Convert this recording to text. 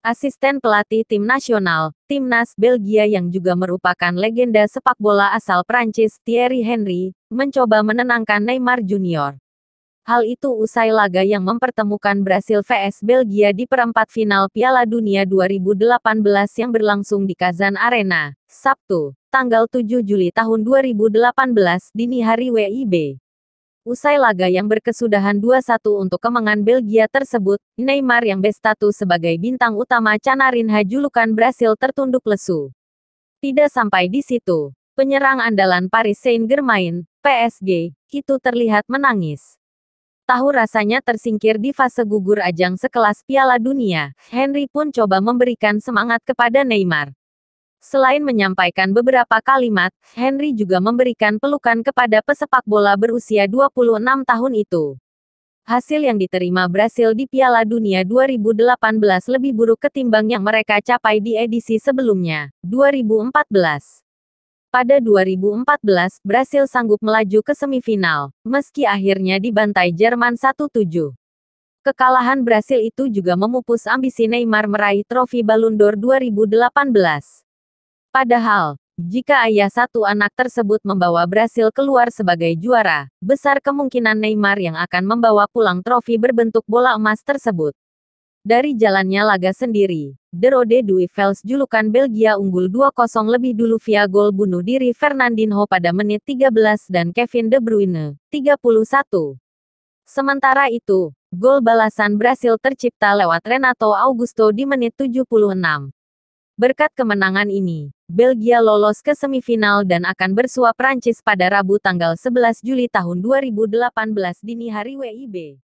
Asisten pelatih tim nasional, timnas Belgia yang juga merupakan legenda sepak bola asal Prancis Thierry Henry, mencoba menenangkan Neymar Junior. Hal itu usai laga yang mempertemukan Brasil vs Belgia di perempat final Piala Dunia 2018 yang berlangsung di Kazan Arena, Sabtu, tanggal 7 Juli tahun 2018 dini hari WIB. Usai laga yang berkesudahan 2-1 untuk kemenangan Belgia tersebut, Neymar yang berstatus sebagai bintang utama Canarinha julukan Brasil tertunduk lesu. Tidak sampai di situ. Penyerang andalan Paris Saint-Germain, PSG, itu terlihat menangis. Tahu rasanya tersingkir di fase gugur ajang sekelas Piala Dunia, Henry pun coba memberikan semangat kepada Neymar. Selain menyampaikan beberapa kalimat, Henry juga memberikan pelukan kepada pesepak bola berusia 26 tahun itu. Hasil yang diterima Brasil di Piala Dunia 2018 lebih buruk ketimbang yang mereka capai di edisi sebelumnya, 2014. Pada 2014, Brasil sanggup melaju ke semifinal, meski akhirnya dibantai Jerman 1-7. Kekalahan Brasil itu juga memupus ambisi Neymar meraih trofi Ballon d'Or 2018. Padahal, jika ayah satu anak tersebut membawa Brasil keluar sebagai juara, besar kemungkinan Neymar yang akan membawa pulang trofi berbentuk bola emas tersebut. Dari jalannya laga sendiri, De Rode julukan Belgia unggul 2-0 lebih dulu via gol bunuh diri Fernandinho pada menit 13 dan Kevin De Bruyne, 31. Sementara itu, gol balasan Brasil tercipta lewat Renato Augusto di menit 76. Berkat kemenangan ini, Belgia lolos ke semifinal dan akan bersua Prancis pada Rabu tanggal 11 Juli tahun 2018 dini hari WIB.